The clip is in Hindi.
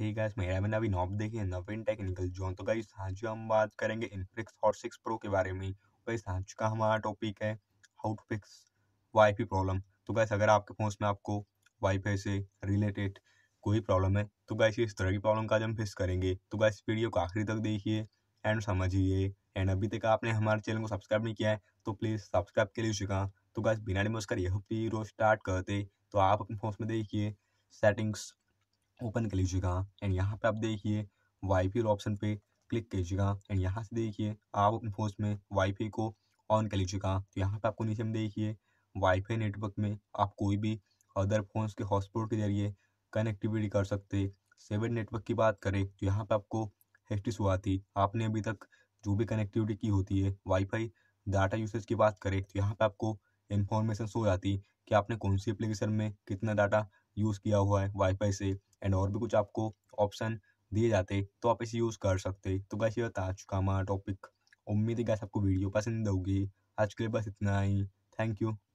गाइस मेरा मैंने अभी नॉब देखी है नवीन टेक्निकल जोन तो गाइस आज हम बात करेंगे इनफ्लिक्स हॉट सिक्स प्रो के बारे में गाइस तो आज का हमारा टॉपिक है how to fix WiFi problem तो गाइस अगर आपके फोन में आपको वाईफाई से रिलेटेड कोई प्रॉब्लम है तो गाइस इस तरह की प्रॉब्लम का आज हम फिक्स करेंगे तो गाइस वीडियो को आखिरी तक देखिए एंड समझिए एंड अभी तक आपने हमारे चैनल को सब्सक्राइब नहीं किया है तो प्लीज़ सब्सक्राइब के लिए शिका तो गाइस बिना डिमोस कर यह वीडियो स्टार्ट करते तो आप अपने फोन में देखिए सेटिंग्स ओपन कर लीजिएगा एंड यहाँ पे आप देखिए वाईपी ऑप्शन पे क्लिक कीजिएगा एंड यहाँ से देखिए आप अपने फोन में वाईफाई को ऑन कर लीजिएगा तो यहाँ पे आपको नीचे में देखिए वाईफाई नेटवर्क में आप कोई भी अदर फोन्स के हॉटस्पॉट के जरिए कनेक्टिविटी कर सकते सेवन नेटवर्क की बात करें तो यहाँ पर आपको हेस्टी शुरुआती आपने अभी तक जो भी कनेक्टिविटी की होती है वाईफाई डाटा यूसेज की बात करें तो यहाँ पे आपको इन्फॉर्मेशन सो जाती कि आपने कौन सी एप्लीकेशन में कितना डाटा यूज़ किया हुआ है वाईफाई से एंड और भी कुछ आपको ऑप्शन दिए जाते तो आप इसे यूज़ कर सकते तो कैसे ये बता चुका हमारा टॉपिक उम्मीद है कैसे आपको वीडियो पसंद होगी आज के लिए बस इतना ही थैंक यू